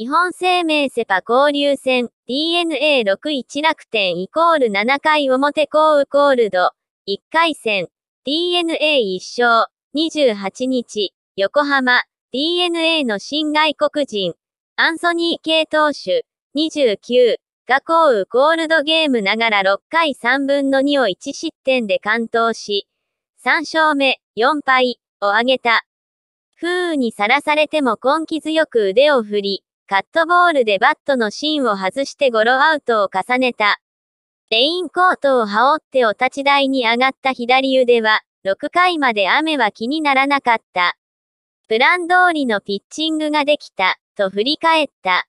日本生命セパ交流戦 DNA61 楽天イコール7回表コウコールド1回戦 DNA1 勝28日横浜 DNA の新外国人アンソニー・系投手29がコウコールドゲームながら6回3分の2を1失点で完投し3勝目4敗を挙げた。風雨にさらされても根気強く腕を振り、カットボールでバットの芯を外してゴロアウトを重ねた。レインコートを羽織ってお立ち台に上がった左腕は、6回まで雨は気にならなかった。プラン通りのピッチングができた、と振り返った。